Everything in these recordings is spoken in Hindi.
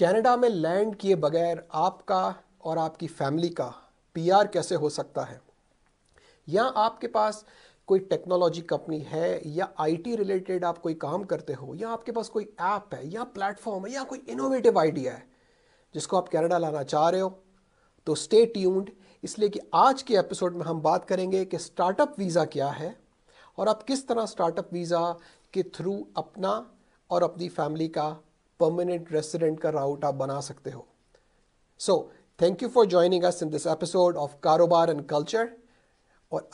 कनाडा में लैंड किए बगैर आपका और आपकी फैमिली का पीआर कैसे हो सकता है या आपके पास कोई टेक्नोलॉजी कंपनी है या आईटी रिलेटेड आप कोई काम करते हो या आपके पास कोई ऐप है या प्लेटफॉर्म है या कोई इनोवेटिव आइडिया है जिसको आप कनाडा लाना चाह रहे हो तो स्टे ट्यून्ड इसलिए कि आज के एपिसोड में हम बात करेंगे कि स्टार्टअप वीज़ा क्या है और आप किस तरह स्टार्टअप वीज़ा के थ्रू अपना और अपनी फैमिली का permanent resident का route आप बना सकते हो So, thank you for joining us in this episode of कारोबार and culture. और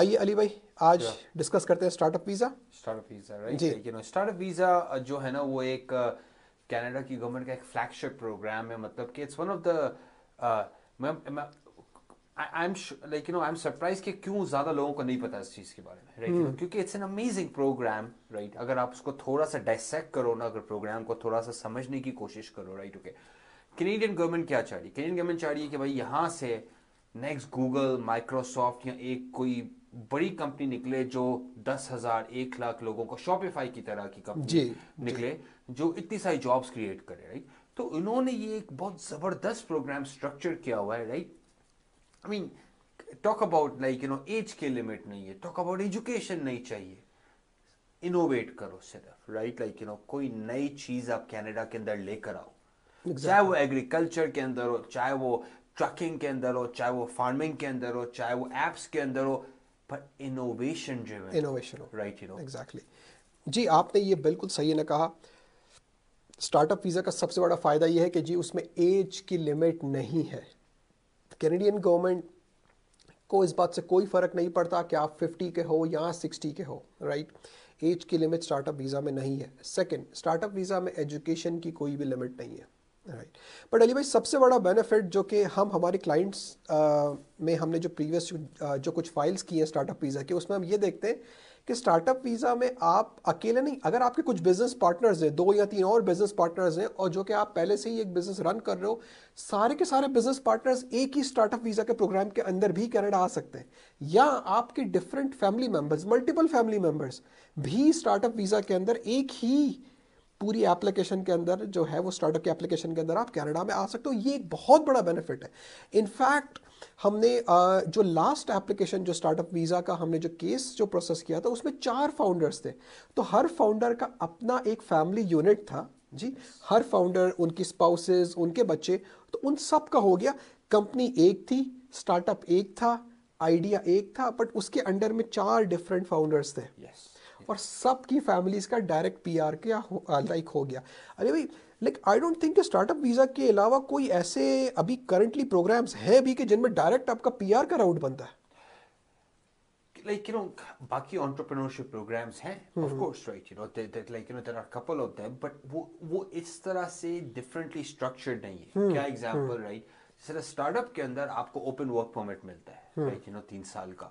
आइए अली भाई आज डिस्कस करते हैं startup visa startup visa right you know startup visa जो है ना वो एक कनाडा uh, की गवर्नमेंट का एक फ्लैगशिप प्रोग्राम है मतलब कि it's one of the I am like you know I am surprise कि क्यों ज़्यादा लोगों को नहीं पता इस चीज़ के बारे में राइट right? hmm. क्योंकि it's an amazing programme right अगर आप उसको थोड़ा सा डाइसेक्ट करो ना अगर प्रोग्राम को थोड़ा सा समझने की कोशिश करो राइट ओके कैनेडियन गवर्नमेंट क्या चाह रही है कैनेडियन गवर्नमेंट चाह रही है कि भाई यहाँ से नेक्स्ट गूगल माइक्रोसॉफ्ट या एक कोई बड़ी कंपनी निकले जो दस हजार एक लाख लोगों को शॉपिफाई की तरह की कंपनी निकले जी. जो इतनी सारी जॉब्स क्रिएट करे राइट तो इन्होंने ये एक बहुत जबरदस्त प्रोग्राम स्ट्रक्चर किया हुआ है right I mean talk about like you know age के लिमिट नहीं है टॉक अबाउट एजुकेशन नहीं चाहिए इनोवेट करो सिर्फ राइट लाइक यू नो कोई नई चीज आप कैनेडा के अंदर लेकर आओ exactly. चाहे वो एग्रीकल्चर के अंदर हो चाहे वो ट्रकिंग के अंदर हो चाहे वो फार्मिंग के अंदर हो चाहे वो एप्स के अंदर हो पर इनोवेशन ड्रिवन इनोवेशन हो राइट यू नो एग्जैक्टली जी आपने ये बिल्कुल सही ने कहा स्टार्टअप वीज़ा का सबसे बड़ा फ़ायदा यह है कि जी उसमें एज की लिमिट नहीं है कैनेडियन गवर्नमेंट को इस बात से कोई फ़र्क नहीं पड़ता कि आप 50 के हो या 60 के हो राइट एज की लिमिट स्टार्टअप वीज़ा में नहीं है सेकंड स्टार्टअप वीज़ा में एजुकेशन की कोई भी लिमिट नहीं है राइट बट अली भाई सबसे बड़ा बेनिफिट जो कि हम हमारे क्लाइंट्स में हमने जो प्रीवियस जो कुछ फाइल्स की हैं स्टार्टअप वीज़ा के उसमें हम ये देखते हैं कि स्टार्टअप वीज़ा में आप अकेले नहीं अगर आपके कुछ बिजनेस पार्टनर्स हैं दो या तीन और बिजनेस पार्टनर्स हैं और जो कि आप पहले से ही एक बिजनेस रन कर रहे हो सारे के सारे बिजनेस पार्टनर्स एक ही स्टार्टअप वीज़ा के प्रोग्राम के अंदर भी कैनेडा आ सकते हैं या आपके different family members multiple family members भी स्टार्टअप वीज़ा के अंदर एक ही पूरी एप्लीकेशन के अंदर जो है वो स्टार्टअप के एप्लीकेशन के अंदर आप कैनेडा में आ सकते हो ये एक बहुत बड़ा बेनिफिट है इनफैक्ट हमने जो लास्ट एप्लीकेशन जो स्टार्टअप वीज़ा का हमने जो केस जो प्रोसेस किया था उसमें चार फाउंडर्स थे तो हर फाउंडर का अपना एक फैमिली यूनिट था जी हर फाउंडर उनकी स्पाउसेस उनके बच्चे तो उन सब का हो गया कंपनी एक थी स्टार्टअप एक था आइडिया एक था बट उसके अंडर में चार डिफरेंट फाउंडर्स थे yes. और सबकी फैमिलीज का डायरेक्ट पी आर के लाइक हो गया अरे भाई like I don't think startup visa के अलावा कोई ऐसे अभी करंटली प्रोग्राम्स हैं भी कि जिनमें डायरेक्ट आपका पी आर का राउट बनता है like you know baki entrepreneurship programs hain mm-hmm. of course right you know that, that like you know there are a couple of them but wo wo is tarah se differently structured nahi hai mm-hmm. kya example mm-hmm. right जैसे स्टार्टअप के अंदर आपको ओपन वर्क परमिट मिलता है राइट यू नो तीन साल का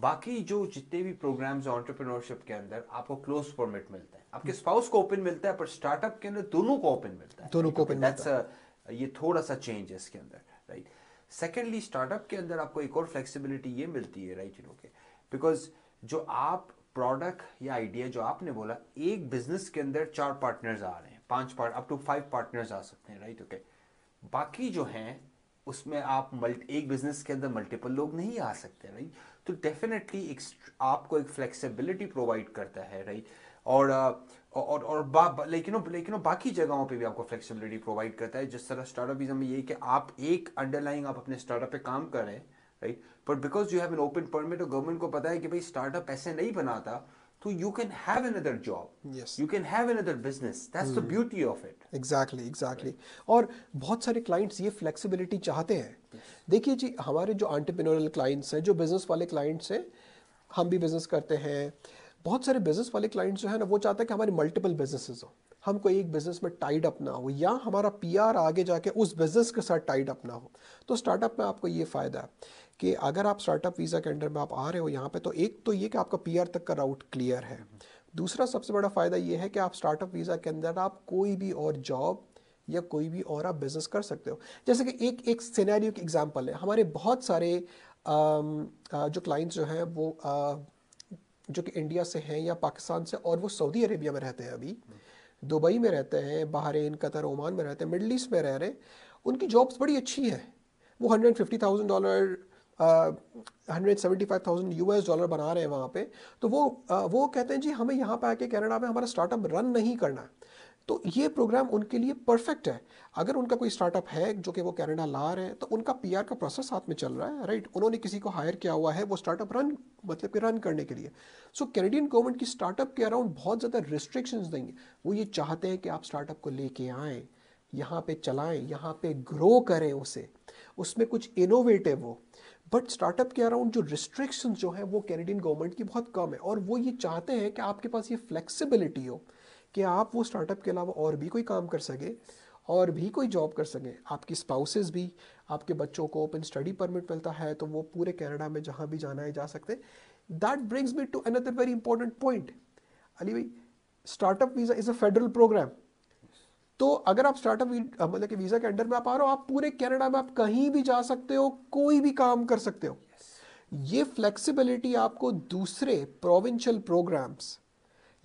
बाकी जो जितने भी प्रोग्राम्स ऑन्टरप्रिनोरशिप के अंदर आपको क्लोज परमिट मिलता है आपके स्पाउस को ओपन मिलता है पर स्टार्टअप के अंदर दोनों को ओपन मिलता है दोनों को ओपन ये थोड़ा सा चेंज है इसके अंदर राइट सेकेंडली स्टार्टअप के अंदर आपको एक और फ्लेक्सिबिलिटी ये मिलती है राइट इनके बिकॉज जो आप प्रोडक्ट या आइडिया जो आपने बोला एक बिजनेस के अंदर चार पार्टनर्स आ रहे हैं पांच part up to five partners आ सकते हैं राइट ओके बाकी जो हैं उसमें आप मल्टी एक बिजनेस के अंदर मल्टीपल लोग नहीं आ सकते राइट तो डेफिनेटली एक आपको एक फ्लेक्सिबिलिटी प्रोवाइड करता है राइट और और और लेकिन लेकिन बाकी जगहों पे भी आपको फ्लेक्सिबिलिटी प्रोवाइड करता है जिस तरह स्टार्टअप में ये कि आप एक अंडरलाइंग आप अपने स्टार्टअप पे काम कर रहे हैं right but because you have an open permit और गवर्नमेंट को पता है कि भाई स्टार्टअप ऐसे नहीं बनाता तो you can have another job. Yes. You can have another business. That's hmm. the beauty of it. Exactly, exactly. Right. और बहुत सारे clients ये flexibility चाहते हैं yes. देखिए जी हमारे जो entrepreneurial clients हैं जो business वाले clients हैं हम भी business करते हैं बहुत सारे बिजनेस वाले क्लाइंट्स जो है ना वो चाहते हैं कि हमारे मल्टीपल बिजनेसेस हो हम कोई एक बिजनेस में टाइड अप ना हो या हमारा पीआर आगे जाके उस बिजनेस के साथ टाइड अप ना हो तो स्टार्टअप में आपको ये फ़ायदा है कि अगर आप स्टार्टअप वीज़ा के अंडर में आप आ रहे हो यहाँ पे तो एक तो ये कि आपका पीआर तक का राउट क्लियर है दूसरा सबसे बड़ा फ़ायदा ये है कि आप स्टार्टअप वीज़ा के अंदर आप कोई भी और जॉब या कोई भी और आप बिज़नेस कर सकते हो जैसे कि एक एक सिनेरियो की एग्ज़ाम्पल है हमारे बहुत सारे जो क्लाइंट्स जो हैं वो जो कि इंडिया से हैं या पाकिस्तान से और वो सऊदी अरेबिया में रहते हैं अभी दुबई में रहते हैं बहरीन कतर ओमान में रहते हैं मिडल ईस्ट में रह रहे हैं उनकी जॉब्स बड़ी अच्छी हैं वो hundred fifty thousand dollar hundred seventy five thousand U S dollar बना रहे हैं वहाँ पे तो वो आ, वो कहते हैं जी हमें यहाँ पे आके कनाडा में हमारा स्टार्टअप रन नहीं करना है तो ये प्रोग्राम उनके लिए परफेक्ट है अगर उनका कोई स्टार्टअप है जो कि वो कनाडा ला रहे हैं तो उनका पीआर का प्रोसेस साथ में चल रहा है राइट उन्होंने किसी को हायर किया हुआ है वो स्टार्टअप रन मतलब कि रन करने के लिए सो कैनेडियन गवर्नमेंट की स्टार्टअप के अराउंड बहुत ज़्यादा रिस्ट्रिक्शंस नहीं है वो ये चाहते हैं कि आप स्टार्टअप को लेके आएँ यहाँ पे चलाएं यहाँ पे ग्रो करें उसे उसमें कुछ इनोवेटिव हो बट स्टार्टअप के अराउंड जो रिस्ट्रिक्शन जो है वो कैनेडियन गवर्नमेंट की बहुत कम है और वो ये चाहते हैं कि आपके पास ये फ्लेक्सिबिलिटी हो कि आप वो स्टार्टअप के अलावा और भी कोई काम कर सकें और भी कोई जॉब कर सकें आपकी स्पाउसेस भी आपके बच्चों को ओपन स्टडी परमिट मिलता है तो वो पूरे कैनेडा में जहाँ भी जाना है जा सकते that brings me to another very important point Ali भाई startup visa is a federal program तो अगर आप स्टार्टअप मतलब कि वीज़ा के अंडर में आप आ रहे हो आप पूरे कनाडा में आप कहीं भी जा सकते हो कोई भी काम कर सकते हो ये फ्लेक्सिबिलिटी आपको दूसरे प्रोविंशियल प्रोग्राम्स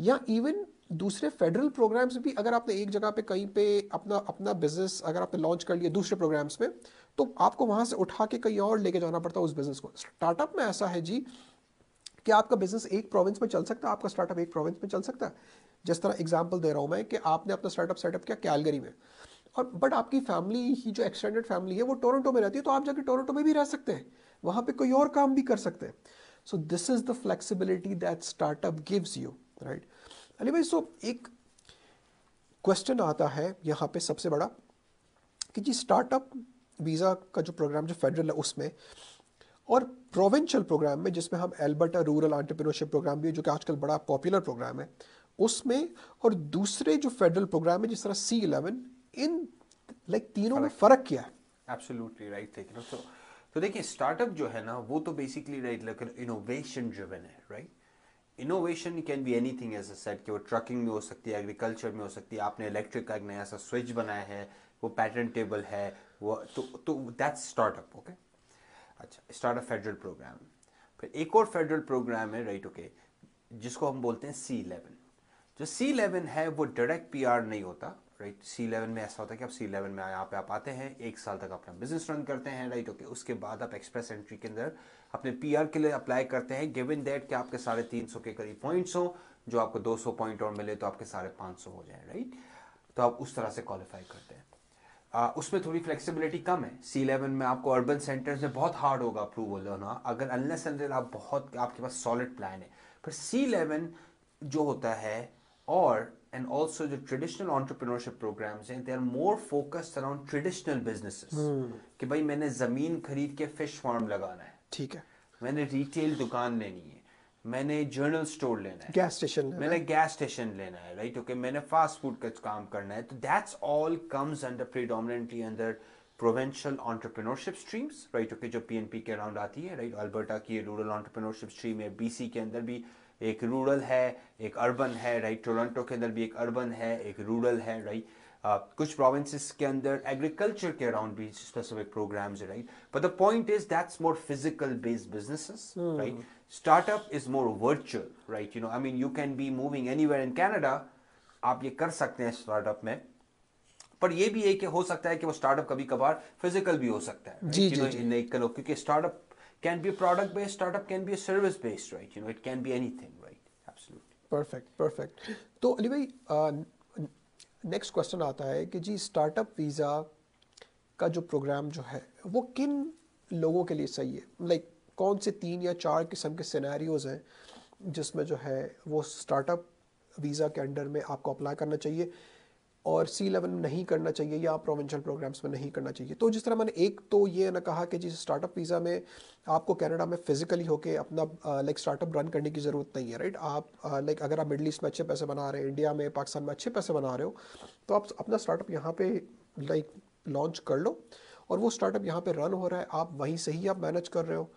या इवन दूसरे फेडरल प्रोग्राम्स भी अगर आपने एक जगह पे कहीं पे अपना अपना बिजनेस अगर आपने लॉन्च कर लिया दूसरे प्रोग्राम्स में तो आपको वहां से उठा के कहीं और लेके जाना पड़ता है उस बिजनेस को स्टार्टअप में ऐसा है जी कि आपका बिजनेस एक प्रोविंस में चल सकता है आपका स्टार्टअप एक प्रोविंस में चल सकता है जिस तरह एग्जाम्पल दे रहा हूँ मैं कि आपने अपना स्टार्टअप सेटअप किया कैलगरी में और बट आपकी फैमिली ही जो एक्सटेंडेड फैमिली है वो टोरंटो में रहती है तो आप जाके टोरंटो में भी रह सकते हैं वहाँ पे कोई और काम भी कर सकते हैं so this is the flexibility that startup gives you right Ali भाई सो एक क्वेश्चन आता है यहाँ पे सबसे बड़ा कि जी स्टार्टअप वीज़ा का जो प्रोग्राम जो फेडरल है उसमें और प्रोविंशियल प्रोग्राम में जिसमें हम एल्बर्टा रूरल आंट्रप्रिनोरशिप प्रोग्राम भी है जो कि आजकल बड़ा पॉपुलर प्रोग्राम है उसमें और दूसरे जो फेडरल प्रोग्राम है जिस तरह सी इलेवन इन लाइक तीनों में फ़र्क क्या है एब्सोल्युटली राइट टेक सो तो देखिए स्टार्टअप जो है ना वो तो basically right like innovation driven है right innovation can be anything as a set कि वो ट्रकिंग में हो सकती है एग्रीकल्चर में हो सकती है आपने इलेक्ट्रिक का एक नया सा स्विच बनाया है वो पैटर्नटेबल है वो तो तो दैट्स स्टार्टअप ओके अच्छा स्टार्टअप फेडरल प्रोग्राम फिर एक और फेडरल प्रोग्राम है राइट right, ओके okay, जिसको हम बोलते हैं सी इलेवन जो सी इलेवन है वो डायरेक्ट पी आर नहीं होता राइट सी इलेवन में ऐसा होता है कि आप सी इलेवन में यहाँ पे आप आते हैं एक साल तक अपना बिजनेस रन करते हैं राइट ओके उसके बाद आप एक्सप्रेस एंट्री के अंदर अपने पी आर के लिए अप्लाई करते हैं इन दैट कि आपके साढ़े तीन सौ के करीब पॉइंट्स हों जो आपको दो सौ पॉइंट और मिले तो आपके साढ़े पाँच सौ हो जाए राइट तो आप उस तरह से क्वालिफाई करते हैं आ, उसमें थोड़ी फ्लेक्सिबिलिटी कम है सी इलेवन में आपको अर्बन सेंटर्स में बहुत हार्ड होगा अप्रूवल होना अगर अनलेस आप बहुत आपके पास सॉलिड प्लान है पर सी इलेवन जो होता है or and also the traditional entrepreneurship programs हैं eh, they are more focused around traditional businesses hmm. कि भाई मैंने ज़मीन खरीद के फिश फार्म लगाना है ठीक है मैंने रिटेल दुकान लेनी है मैंने जर्नल स्टोर लेना है गैस स्टेशन मैंने गैस स्टेशन लेना है राइट ओके मैंने फास्ट फूड का काम करना है तो that's all comes under predominantly अंदर provincial entrepreneurship streams right okay जो पीएनपी के अराउंड आती है राइट right? अल्बर्टा की रूरल ऑन्टरप्रिनोरशिप स्ट्रीम है बीसी के अंदर भी एक रूरल है एक अर्बन है राइट टोरंटो के अंदर भी एक अर्बन है एक रूरल है राइट Uh, कुछ प्रोविंसेस के अंदर एग्रीकल्चर के अराउंड भी specific programs right but the point is that's more physical based business right startup is more virtual right you know I mean you can be moving any in Canada आप ये कर सकते हैं स्टार्टअप में पर ये भी एक हो सकता है कि वो स्टार्टअप कभी कभार फिजिकल भी हो सकता है right? Ji, you ji, know, जी. क्योंकि startup can be a product based startup can be a service based right you know it can be anything right absolutely perfect perfect तो अली भाई नेक्स्ट क्वेश्चन आता है कि जी स्टार्टअप वीज़ा का जो प्रोग्राम जो है वो किन लोगों के लिए सही है लाइक like, कौन से तीन या चार किस्म के सिनेरियोज हैं जिसमें जो है वो स्टार्टअप वीज़ा के अंडर में आपको अप्लाई करना चाहिए और सी लेवल में नहीं करना चाहिए या प्रोविंशियल प्रोग्राम्स में नहीं करना चाहिए तो जिस तरह मैंने एक तो ये ना कहा कि जिस स्टार्टअप वीज़ा में आपको कनाडा में फिजिकली होके अपना लाइक स्टार्टअप रन करने की ज़रूरत नहीं है राइट आप लाइक अगर आप मिडल ईस्ट में अच्छे पैसे बना रहे हैं इंडिया में पाकिस्तान में अच्छे पैसे बना रहे हो तो आप अपना स्टार्टअप यहाँ पर लाइक लॉन्च कर लो और वो स्टार्टअप यहाँ पर रन हो रहा है आप वहीं से ही आप मैनेज कर रहे हो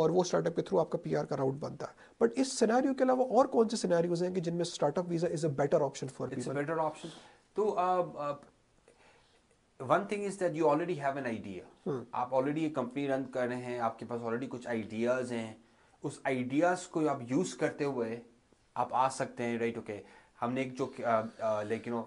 और वो स्टार्टअप के थ्रू आपका पी का राउट बनता है बट इस सिनेरियो के अलावा और कौन से सिनेरियोज हैं कि जिनमें startup visa is a better option for better option तो one thing is that you already have an idea आप ऑलरेडी ये कंपनी रन कर रहे हैं आपके पास ऑलरेडी कुछ आइडियाज हैं उस आइडियाज को आप यूज करते हुए आप आ सकते हैं राइट ओके okay. हमने एक जो लेकिन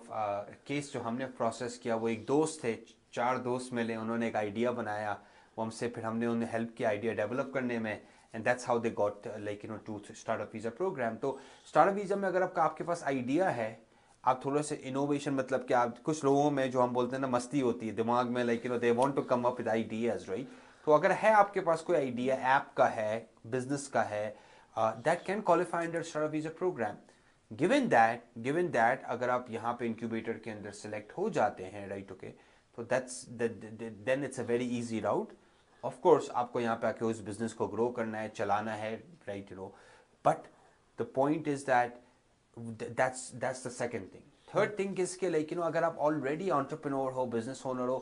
केस जो हमने प्रोसेस किया वो एक दोस्त थे चार दोस्त मिले उन्होंने एक आइडिया बनाया वो हमसे फिर हमने उन्हें हेल्प किया आइडिया डेवलप करने में and that's how they got like you know to startup visa program तो स्टार्टअप वीज़ा में अगर आपका आपके पास आइडिया है आप थोड़ा से इनोवेशन मतलब कि आप कुछ लोगों में जो हम बोलते हैं ना मस्ती होती है दिमाग में like you know they want to come up with ideas right तो अगर है आपके पास कोई आइडिया ऐप का है बिजनेस का है that can qualify under startup a program given that given that अगर आप यहाँ पे इंक्यूबेटर के अंदर सेलेक्ट हो जाते हैं राइट ओके तो that's then it's a very easy route of course आपको यहाँ पे आके उस बिजनेस को ग्रो करना है चलाना है right you know but the point is that that's that's the second thing third thing इसके लाइक यू नो अगर आप ऑलरेडी ऑन्टरप्रिनोर हो बिजनेस ओनर हो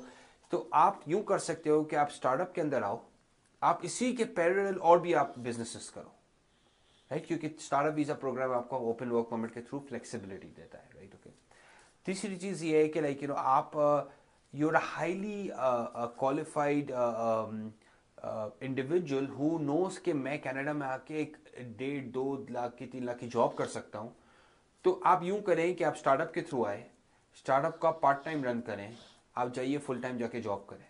तो आप यूं कर सकते हो कि आप स्टार्टअप के अंदर आओ आप इसी के पैरल और भी आप बिजनेसेस करो राइट right? क्योंकि स्टार्टअप वीज़ा प्रोग्राम आपको ओपन वर्क परमिट के थ्रू फ्लेक्सिबिलिटी देता है राइट ओके तीसरी चीज़ ये है कि लाइक यू नो आप you're a highly qualified individual who knows के मैं कनाडा में आके एक डेढ़ दो लाख की तीन लाख की जॉब कर सकता हूँ तो आप यूं करें कि आप स्टार्टअप के थ्रू आए स्टार्टअप का पार्ट टाइम रन करें आप जाइए फुल टाइम जाके जॉब करें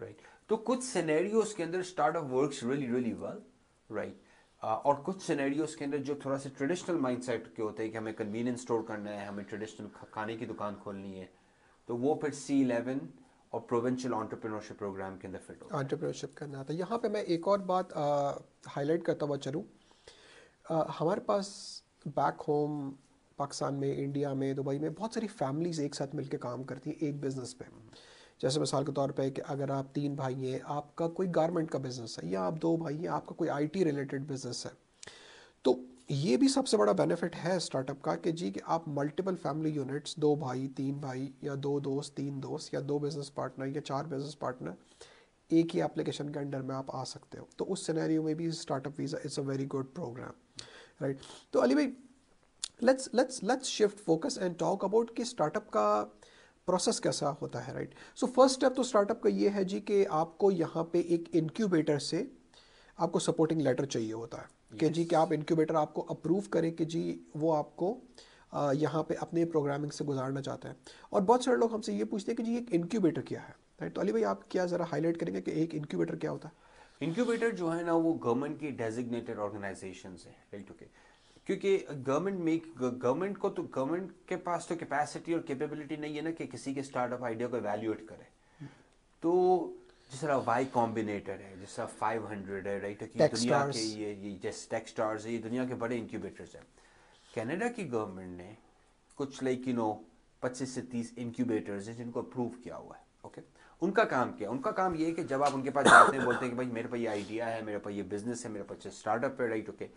राइट right. तो कुछ सिनेरियोज के अंदर startup work really really well right और कुछ सिनेरियोज के अंदर जो थोड़ा सा ट्रेडिशनल माइंडसेट के होते हैं कि हमें कन्वीनियंस स्टोर करना है हमें ट्रेडिशनल खाने की दुकान खोलनी है तो वो फिर सी इलेवन और प्रोविंशियल ऑन्टरप्रीनोरशिप प्रोग्राम के अंदर फिट ऑन्टरप्रीनोरशिप करना था तो यहाँ पे मैं एक और बात हाईलाइट करता हुआ चलूँ हमारे पास बैक होम पाकिस्तान में इंडिया में दुबई में बहुत सारी फैमिलीज़ एक साथ मिलकर काम करती हैं एक बिज़नेस पे जैसे मिसाल के तौर पे कि अगर आप तीन भाई हैं आपका कोई गारमेंट का बिज़नेस है या आप दो भाई हैं आपका कोई आईटी रिलेटेड बिज़नेस है तो ये भी सबसे बड़ा बेनिफिट है स्टार्टअप का कि जी कि आप मल्टीपल फैमिली यूनिट्स दो भाई तीन भाई या दो दोस्त तीन दोस्त या दो बिज़नेस पार्टनर या चार बिज़नेस पार्टनर एक ही एप्लीकेशन के अंडर में आप आ सकते हो तो उस सिनेरियो में भी startup visa is a very good program right तो अली भाई let's let's let's shift focus and talk about कि स्टार्टअप का प्रोसेस कैसा होता है राइट सो फर्स्ट स्टेप तो स्टार्टअप का ये है जी कि आपको यहाँ पे एक इनक्यूबेटर से आपको सपोर्टिंग लेटर चाहिए होता है yes. कि जी कि आप इनक्यूबेटर आपको अप्रूव करें कि जी वो आपको यहाँ पे अपने प्रोग्रामिंग से गुजारना चाहते हैं और बहुत सारे लोग हमसे ये पूछते हैं कि जी एक इनक्यूबेटर क्या है राइट तो अली भाई आप क्या ज़रा हाईलाइट करेंगे कि एक इनक्यूबेटर क्या होता है इनक्यूबेटर जो है ना वो गवर्नमेंट की डेजिग्नेटेड ऑर्गेनाइजेशन है राइट ओके क्योंकि गवर्नमेंट मेक गवर्नमेंट को तो गवर्नमेंट के पास तो कैपेसिटी और कैपेबिलिटी नहीं है ना कि किसी के स्टार्टअप आइडिया को वैल्यूएट करे तो जिस तरह वाई कॉम्बिनेटर है जिस तरह फाइव हंड्रेड है राइट दुनिया के ये जैसे टेक्सटार्स है ये दुनिया के बड़े इंक्यूबेटर्स हैं कनाडा की गवर्नमेंट ने कुछ लाइक यू नो पच्चीस से तीस इंक्यूबेटर्स हैं जिनको अप्रूव किया हुआ है ओके उनका काम क्या उनका काम ये है कि जब आप उनके पास जाते हैं बोलते हैं कि भाई मेरे पास ये आइडिया है मेरे पास ये बिजनेस है मेरे पास स्टार्टअप है राइट ओके okay?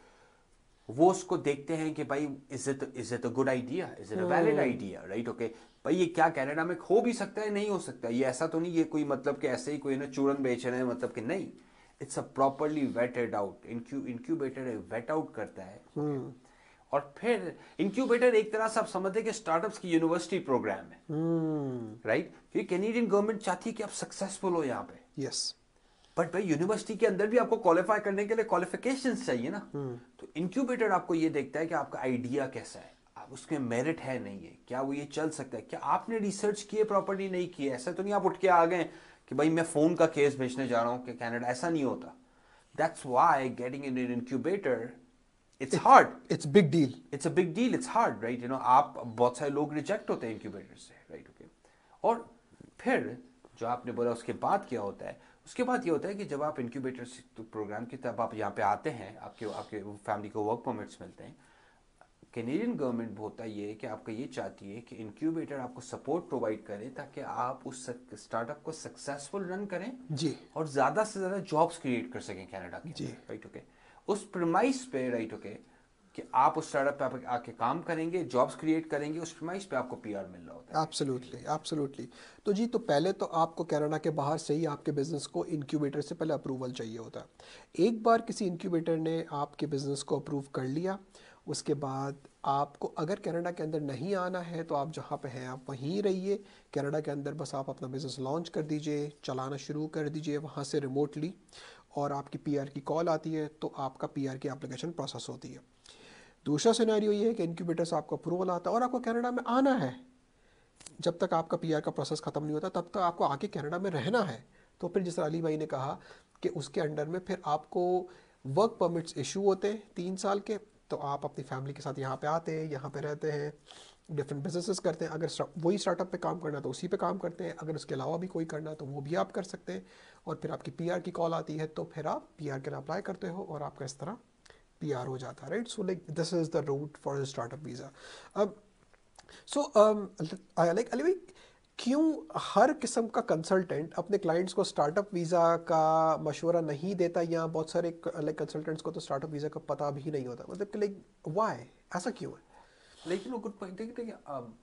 वो उसको देखते हैं कि भाई is it is it a good idea is it a valid idea right okay भाई ये क्या कैनेडा में हो भी सकता है नहीं हो सकता ये ऐसा तो नहीं ये कोई मतलब कि ऐसे ही कोई ना चूरन बेच रहे हैं मतलब कि नहीं it's a properly vetted out incubator vet out करता है hmm. और फिर इंक्यूबेटर एक तरह से आप समझते हैं कि स्टार्टअप्स की यूनिवर्सिटी प्रोग्राम है राइट hmm. right? क्योंकि कैनेडियन गवर्नमेंट चाहती है कि आप सक्सेसफुल हो यहाँ पे यस yes. बट भाई यूनिवर्सिटी के अंदर भी आपको क्वालिफाई करने के लिए क्वालिफिकेशन चाहिए ना हम्म। तो इंक्यूबेटर आपको ये देखता है कि आपका आइडिया कैसा है उसमें मेरिट है नहीं है क्या वो ये चल सकता है क्या आपने रिसर्च किए प्रॉपर्टी नहीं किए ऐसा तो नहीं आप उठ के आ गए कि भाई मैं फ़ोन का केस भेजने जा रहा हूँ कि कैनेडा ऐसा नहीं होता that's why getting in incubator it's hard it's big deal it's a big deal it's hard right you know आप बहुत सारे लोग रिजेक्ट होते हैं इंक्यूबेटर से राइट right, ओके okay? और फिर जो आपने बोला उसके बाद क्या होता है उसके बाद ये होता है कि जब आप इंक्यूबेटर प्रोग्राम तो की तब आप यहाँ पे आते हैं आपके आपके फैमिली को वर्क परमिट्स मिलते हैं कैनेडियन गवर्नमेंट होता ये है कि आपका ये चाहती है कि इंक्यूबेटर आपको सपोर्ट प्रोवाइड करे ताकि आप उस स्टार्टअप को सक्सेसफुल रन करें जी और ज़्यादा से ज़्यादा जॉब्स क्रिएट कर सकें कैनेडा के जी राइट ओके उस प्रमाइस पे राइट ओके कि आप उस स्टार्टअप पे आके काम करेंगे जॉब्स क्रिएट करेंगे उस इस पे आपको पीआर मिल रहा होता है एब्सोल्युटली एब्सोल्युटली तो जी तो पहले तो आपको कैनाडा के बाहर से ही आपके बिजनेस को इंक्यूबेटर से पहले अप्रूवल चाहिए होता है एक बार किसी इनक्यूबेटर ने आपके बिजनेस को अप्रूव कर लिया उसके बाद आपको अगर कनाडा के अंदर नहीं आना है तो आप जहाँ पे हैं आप वहीं रहिए कनाडा के अंदर बस आप अपना बिज़नेस लॉन्च कर दीजिए चलाना शुरू कर दीजिए वहाँ से रिमोटली और आपकी पीआर की कॉल आती है तो आपका पीआर की एप्लीकेशन प्रोसेस होती है दूसरा सिनेरियो ये है कि इनक्यूबेटर से आपको अप्रूवल आता है और आपको कनाडा में आना है जब तक आपका पी का प्रोसेस ख़त्म नहीं होता तब तक आपको आके कनाडा में रहना है तो फिर जिस अली भाई ने कहा कि उसके अंडर में फिर आपको वर्क परमिट्स इशू होते हैं तीन साल के तो आप अपनी फैमिली के साथ यहाँ पे आते हैं यहाँ पे रहते हैं डिफरेंट बिजनेसेस करते हैं अगर वही स्टार्टअप पे काम करना तो उसी पे काम करते हैं अगर उसके अलावा भी कोई करना तो वो भी आप कर सकते हैं और फिर आपकी पीआर की कॉल आती है तो फिर आप पीआर के लिए अप्लाई करते हो और आपका इस तरह पीआर हो जाता है right so like this is the route for the startup visa अब सो लाइक um, अली भाई क्यों हर किस्म का कंसल्टेंट अपने क्लाइंट्स को स्टार्टअप वीज़ा का मशवरा नहीं देता या बहुत सारे लाइक कंसल्टेंट्स को तो स्टार्टअप वीज़ा का पता भी नहीं होता मतलब कि लाइक वाई ऐसा क्यों है लेकिन वो गुड पॉइंट है कि अब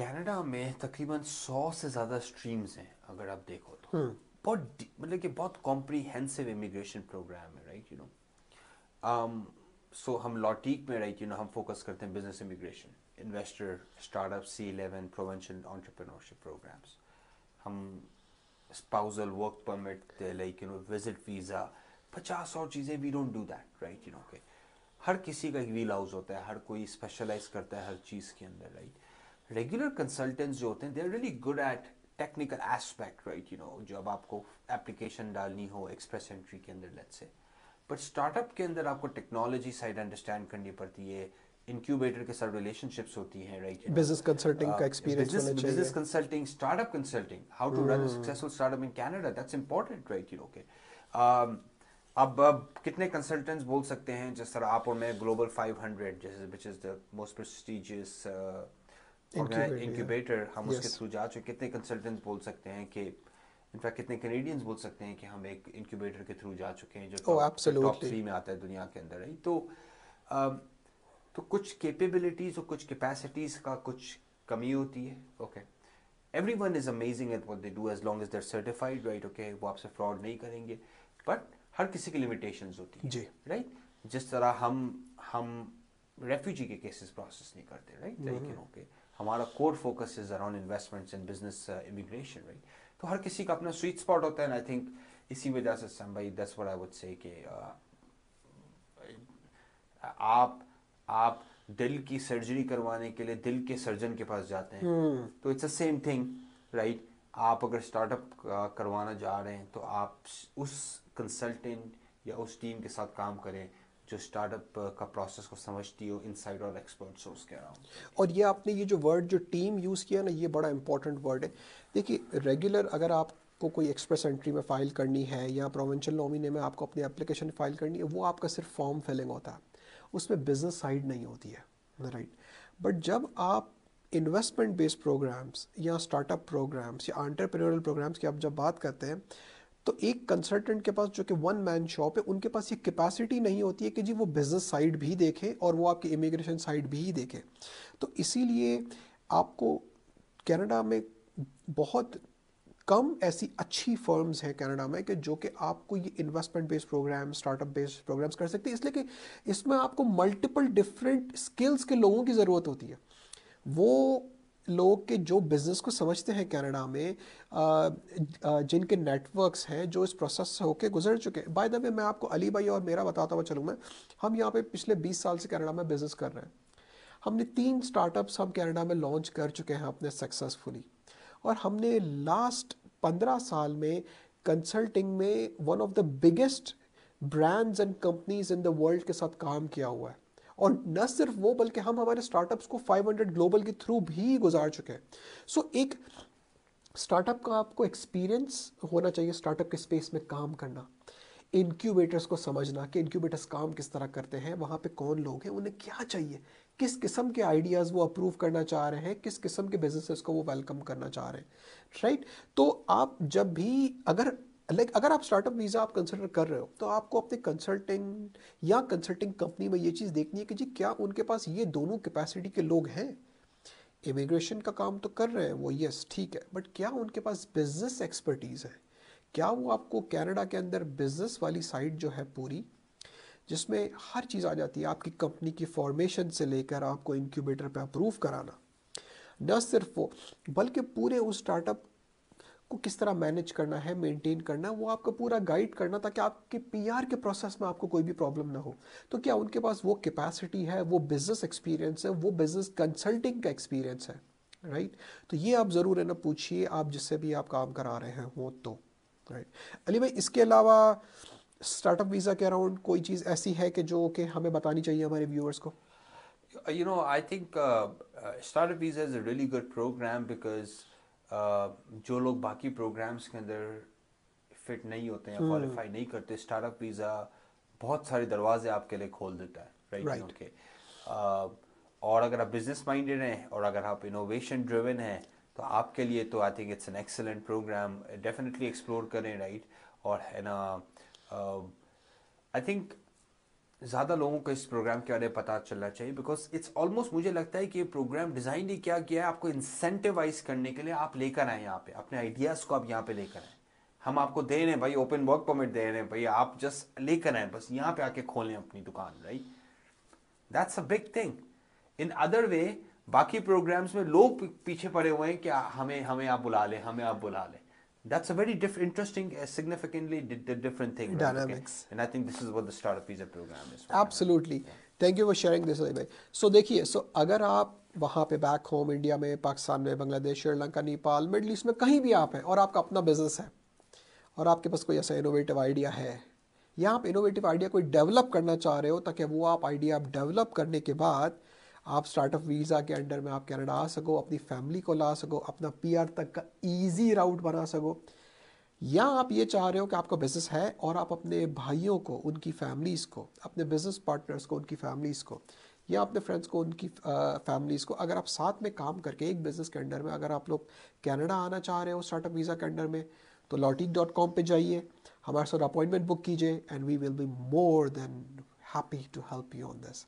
कनाडा में तकरीबन सौ से ज़्यादा स्ट्रीम्स हैं अगर आप देखो तो हम्म। बहुत मतलब कि बहुत कॉम्प्रीहेंसिव इमिग्रेशन प्रोग्राम है right you know Um, so हम लॉटीक में राइट यू नो हम फोकस करते हैं business immigration investor startup C eleven provision entrepreneurship programs हम spousal work permit like you know visit visa पचास और चीज़ें we don't do that right you know के हर किसी का एक व्हील हाउस होता है हर कोई स्पेशलाइज करता है हर चीज़ के अंदर राइट रेगुलर कंसल्टेंट्स जो होते हैं they are really good at technical aspect right you know जब आपको एप्लीकेशन डालनी हो एक्सप्रेस एंट्री के अंदर लेट्स से बट स्टार्टअप के अंदर आपको टेक्नोलॉजी साइड अंडरस्टैंड करनी पड़ती है इंक्यूबेटर के साथ रिलेशनशिप्स होती हैं राइट बिजनेस कंसल्टिंग का experience business consulting startup consulting how to run successful startup in Canada that's important right you okay अब अब कितने कंसल्टेंट्स बोल सकते हैं जिस तरह आप और मैं ग्लोबल 500 जैसे which is the most prestigious incubator हम yes. उसके थ्रू जा चुके कितने कंसल्टेंट्स बोल सकते हैं कि इनफैक्ट कितने कैनेडियंस बोल सकते हैं कि हम एक इनक्यूबेटर के थ्रू जा चुके हैं जो टॉप oh, थ्री में आता है दुनिया के अंदर है तो तो कुछ कैपेबिलिटीज़ और कुछ कैपेसिटीज़ का कुछ कमी होती है okay everyone is amazing at what they do as long as they're certified right okay वो आपसे फ्रॉड नहीं करेंगे बट हर किसी की लिमिटेशन होती है जी राइट right? जिस तरह हम हम रेफ्यूजी के केसेस प्रोसेस नहीं करते राइट हम्म। तरीके होके हमारा core focus is around investments in business immigration right तो हर किसी का अपना स्वीट स्पॉट होता है आई थिंक इसी वजह से भाई दस वट आई वुड से कि uh, आप आप दिल की सर्जरी करवाने के लिए दिल के सर्जन के पास जाते हैं hmm. तो it's a same thing right आप अगर स्टार्टअप uh, करवाना जा रहे हैं तो आप उस कंसल्टेंट या उस टीम के साथ काम करें जो स्टार्टअप uh, का प्रोसेस को समझती हो इनसाइड और एक्सपर्ट सोर्स के अराउंड और ये आपने ये जो वर्ड जो टीम यूज़ किया ना ये बड़ा इंपॉर्टेंट वर्ड है देखिए रेगुलर अगर आप को कोई एक्सप्रेस एंट्री में फ़ाइल करनी है या प्रोविंशियल नॉमिनी में आपको अपनी एप्लीकेशन फाइल करनी है वो आपका सिर्फ फॉर्म फिलिंग होता है उसमें बिजनेस साइड नहीं होती है राइट बट जब आप इन्वेस्टमेंट बेस्ड प्रोग्राम्स या स्टार्टअप प्रोग्राम्स या एंटरप्रेन्योरल प्रोग्राम्स की आप जब बात करते हैं तो एक कंसल्टेंट के पास जो कि वन मैन शॉप है उनके पास ये कैपेसिटी नहीं होती है कि जी वो बिज़नेस साइड भी देखे और वो आपकी इमिग्रेशन साइड भी देखे तो इसीलिए आपको कनाडा में बहुत कम ऐसी अच्छी फर्म्स हैं कनाडा में कि जो कि आपको ये investment based program startup based programs कर सकते हैं इसलिए कि इसमें आपको मल्टीपल डिफरेंट स्किल्स के लोगों की ज़रूरत होती है वो लोग के जो बिज़नेस को समझते हैं कनाडा में जिनके नेटवर्क्स हैं जो इस प्रोसेस से होकर गुजर चुके हैं बाय द वे मैं आपको अली भाई और मेरा बताता हुआ चलूँ मैं हम यहाँ पे पिछले 20 साल से कनाडा में बिज़नेस कर रहे हैं हमने तीन स्टार्टअप्स हम कनाडा में लॉन्च कर चुके हैं अपने सक्सेसफुली और हमने लास्ट पंद्रह साल में कंसल्टिंग में one of the biggest brands and companies in the world के साथ काम किया हुआ है और न सिर्फ वो बल्कि हम हमारे स्टार्टअप्स को 500 ग्लोबल के थ्रू भी गुजार चुके हैं सो so, एक स्टार्टअप का आपको एक्सपीरियंस होना चाहिए स्टार्टअप के स्पेस में काम करना इनक्यूबेटर्स को समझना कि इनक्यूबेटर्स काम किस तरह करते हैं वहाँ पे कौन लोग हैं उन्हें क्या चाहिए किस किस्म के आइडियाज़ वो अप्रूव करना चाह रहे हैं किस किस्म के बिजनेसेस को वो वेलकम करना चाह रहे हैं राइट right? तो आप जब भी अगर लाइक अगर आप स्टार्टअप वीज़ा आप कंसिडर कर रहे हो तो आपको अपने कंसल्टिंग या कंसल्टिंग कंपनी में ये चीज़ देखनी है कि जी क्या उनके पास ये दोनों कैपेसिटी के लोग हैं इमिग्रेशन का काम तो कर रहे हैं वो यस ठीक है बट क्या उनके पास बिजनेस एक्सपर्टीज़ है क्या वो आपको कैनेडा के अंदर बिजनेस वाली साइड जो है पूरी जिसमें हर चीज़ आ जाती है आपकी कंपनी की फॉर्मेशन से लेकर आपको इंक्यूबेटर पे अप्रूव कराना न सिर्फ वो बल्कि पूरे उस स्टार्टअप को किस तरह मैनेज करना है मेंटेन करना है वो आपका पूरा गाइड करना ताकि आपके पीआर के प्रोसेस में आपको कोई भी प्रॉब्लम ना हो तो क्या उनके पास वो कैपेसिटी है वो बिज़नेस एक्सपीरियंस है वो बिज़नेस कंसल्टिंग का एक्सपीरियंस है राइट तो ये आप ज़रूर है ना पूछिए आप जिससे भी आप काम करा रहे हैं वो तो राइट अली भाई इसके अलावा स्टार्टअप वीज़ा के अराउंड कोई चीज़ ऐसी है कि जो कि हमें बतानी चाहिए हमारे व्यूअर्स को you know I think startup visa is a really good program because जो लोग बाकी प्रोग्राम्स के अंदर फिट नहीं होते हैं क्वालिफाई हम्म। नहीं करते स्टार्टअप वीज़ा बहुत सारे दरवाजे आपके लिए खोल देता है राइट right? Okay okay. और अगर आप बिजनेस माइंडेड हैं और अगर आप इनोवेशन ड्रिवन हैं तो आपके लिए तो I think it's an excellent program definitely explore करें राइट right? और है ना आई थिंक ज़्यादा लोगों को इस प्रोग्राम के बारे में पता चलना चाहिए बिकॉज इट्स ऑलमोस्ट मुझे लगता है कि ये प्रोग्राम डिज़ाइन ही क्या किया है आपको इंसेंटिवाइज करने के लिए आप लेकर आए यहाँ पे अपने आइडियाज़ को आप यहाँ पे लेकर आए हम आपको दे रहे हैं भाई ओपन वर्क परमिट दे रहे हैं भाई आप जस्ट लेकर आए बस यहाँ पे आके खोलें अपनी दुकान right that's a big thing in other way बाकी प्रोग्राम्स में लोग पीछे पड़े हुए हैं कि हमें हमें आप बुला लें हमें आप बुला लें that's a very diff- interesting, uh, significantly di- different thing. Right? Dynamics. Okay? And I think this is what the startup visa program is. Absolutely. Thank you for sharing this भाई सो देखिए सो अगर आप वहाँ पे बैक होम इंडिया में पाकिस्तान में बांग्लादेश श्रीलंका नेपाल मिडल ईस्ट में कहीं भी आप हैं और आपका अपना बिजनेस है और आपके पास कोई ऐसा इनोवेटिव आइडिया है या आप इनोवेटिव आइडिया कोई डेवलप करना चाह रहे हो ताकि वो आप आइडिया आप डेवलप करने के बाद आप स्टार्टअप वीज़ा के अंडर में आप कनाडा आ सको अपनी फैमिली को ला सको अपना पी तक का ईजी राउट बना सको या आप ये चाह रहे हो कि आपका बिज़नेस है और आप अपने भाइयों को उनकी फैमिलीज़ को अपने बिज़नेस पार्टनर्स को उनकी फैमिलीज़ को या अपने फ्रेंड्स को उनकी फैमिलीज़ को अगर आप साथ में काम करके एक बिज़नेस के अंडर में अगर आप लोग कनाडा आना चाह रहे हो स्टार्टअप वीज़ा के अंडर में तो लॉटिक डॉट कॉम पर जाइए हमारे साथ अपॉइंटमेंट बुक कीजिए and we will be more than happy to help you on this